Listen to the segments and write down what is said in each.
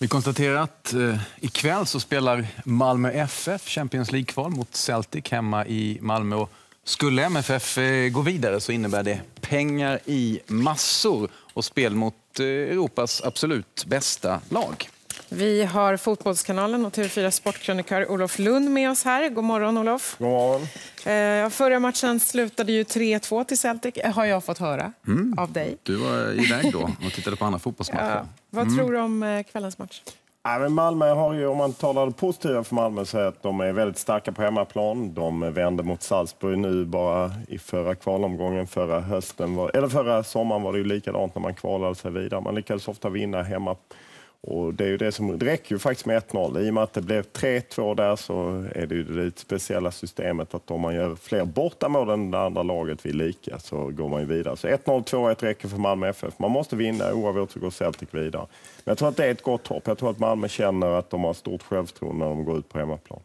Vi konstaterar att eh, ikväll så spelar Malmö FF Champions League-kval mot Celtic hemma i Malmö. Och skulle MFF eh, gå vidare så innebär det pengar i massor och spel mot eh, Europas absolut bästa lag. Vi har Fotbollskanalen och TV4 Sportkrönikör Olof Lund med oss här. God morgon, Olof. God morgon. Eh, förra matchen slutade ju 3-2 till Celtic, eh, har jag fått höra mm. av dig. Du var iväg då och tittade på andra fotbollsmatcher. Ja. Vad mm. tror du om eh, kvällens match? Malmö har ju, om man talar positiva för Malmö, så att de är väldigt starka på hemmaplan. De vände mot Salzburg nu bara i förra kvalomgången, förra hösten, var, eller förra sommaren var det ju likadant när man kvalade sig vidare. Man lyckades ofta vinna hemma och det, är ju det, som, det räcker ju faktiskt med 1-0. I och med att det blev 3-2 där så är det ju det lite speciella systemet att om man gör fler bortamål än det andra laget vid lika så går man ju vidare. Så 1-0, 2-1 räcker för Malmö FF. Man måste vinna, Oavsett så går Celtic vidare. Men jag tror att det är ett gott hopp. Jag tror att Malmö känner att de har stort självförtroende när de går ut på hemmaplan.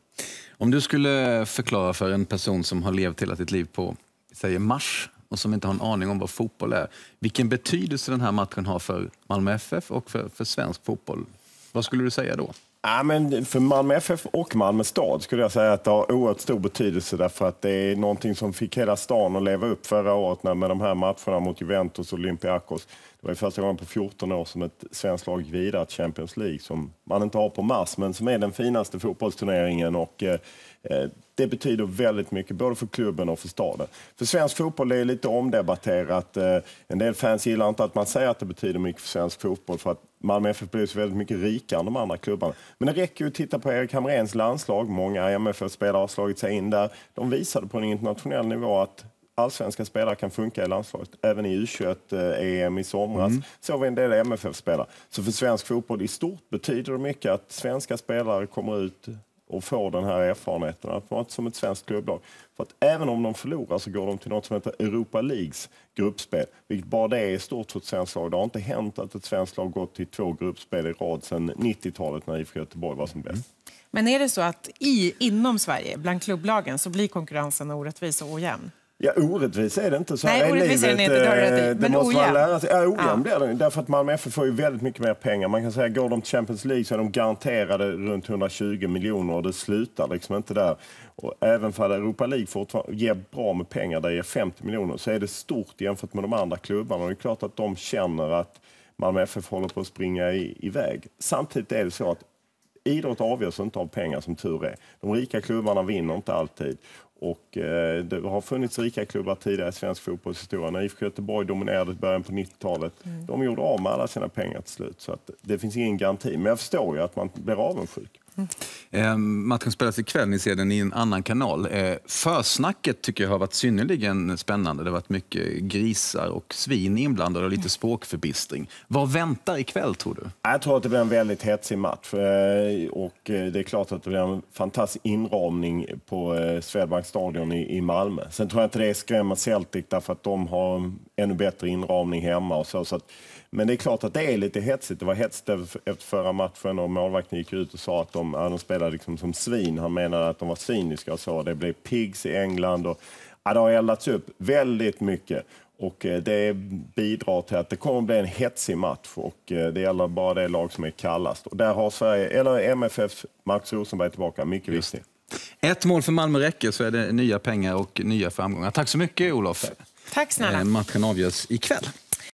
Om du skulle förklara för en person som har levt hela sitt liv på, säger mars, och som inte har en aning om vad fotboll är. Vilken betydelse den här matchen har för Malmö FF och för, för svensk fotboll. Vad skulle du säga då? Ja, men för Malmö FF och Malmö stad skulle jag säga att det har oerhört stor betydelse därför att det är någonting som fick hela stan att leva upp förra året när, med de här matcherna mot Juventus och Olympiakos. Det var första gången på 14 år som ett svenskt lag gick vidare till Champions League som man inte har på Mars, men som är den finaste fotbollsturneringen. Och, eh, eh, det betyder väldigt mycket, både för klubben och för staden. För svensk fotboll är lite omdebatterat. Eh, en del fans gillar inte att man säger att det betyder mycket för svensk fotboll, för att Malmö FF blir så väldigt mycket rikare än de andra klubbarna. Men det räcker ju att titta på Erik Hamréns landslag. Många MFF-spelare har slagit sig in där. De visade på en internationell nivå att allsvenska spelare kan funka i landslaget. Även i U21-EM eh, e i somras mm. såg vi en del MFF-spelare. Så för svensk fotboll i stort betyder det mycket att svenska spelare kommer ut och får den här erfarenheten som ett svenskt klubblag. För att även om de förlorar så går de till något som heter Europa Leagues gruppspel, vilket bara det är stort för ett svenskt lag. Det har inte hänt att ett svenskt lag gått till två gruppspel i rad sedan 90-talet när IFK Göteborg var som mm. bäst. Mm. Men är det så att i, inom Sverige, bland klubblagen, så blir konkurrensen orättvis och ojämn? Ja, orättvis är det inte. Så Nej, är livet. Är det, inte, det, eh, det, måste man lära sig. Ja, ojämn ja. blir den. Därför att Malmö FF får ju väldigt mycket mer pengar. Man kan säga, går de till Champions League så är de garanterade runt 120 miljoner och det slutar liksom inte där. Och även för att Europa League fortfarande ger bra med pengar, det ger 50 miljoner, så är det stort jämfört med de andra klubbarna. Och det är klart att de känner att Malmö FF håller på att springa i, iväg. Samtidigt är det så att idrott avgörs inte av pengar som tur är. De rika klubbarna vinner inte alltid. Och eh, det har funnits rika klubbar tidigare i svensk fotbollshistoria. När IFK Göteborg dominerade i början på 90-talet, mm. de gjorde av med alla sina pengar till slut. Så att det finns ingen garanti. Men jag förstår ju att man blir avundsjuk. Mm. Matchen spelas ikväll, ni ser den i en annan kanal. Eh, försnacket tycker jag har varit synnerligen spännande. Det har varit mycket grisar och svin inblandade och lite mm. språkförbistring. Vad väntar ikväll tror du? Jag tror att det blir en väldigt hetsig match. Eh, och det är klart att det blir en fantastisk inramning på Swedbank stadion i Malmö. Sen tror jag inte det skrämmer Celtic därför att de har ännu bättre inramning hemma och så. så att, men det är klart att det är lite hetsigt. Det var hetsigt efter förra matchen och målvakten gick ut och sa att de som, ja, de spelade liksom som svin. Han menade att de var cyniska och så. Det blev pigs i England och ja, det har eldats upp väldigt mycket. Och eh, det bidrar till att det kommer att bli en hetsig match och eh, det gäller bara det lag som är kallast. Och där har Sverige, eller MFF, Max Rosenberg tillbaka, mycket Just. viktig. Ett mål för Malmö räcker så är det nya pengar och nya framgångar. Tack så mycket Olof. Tack snälla. Eh, matchen avgörs ikväll.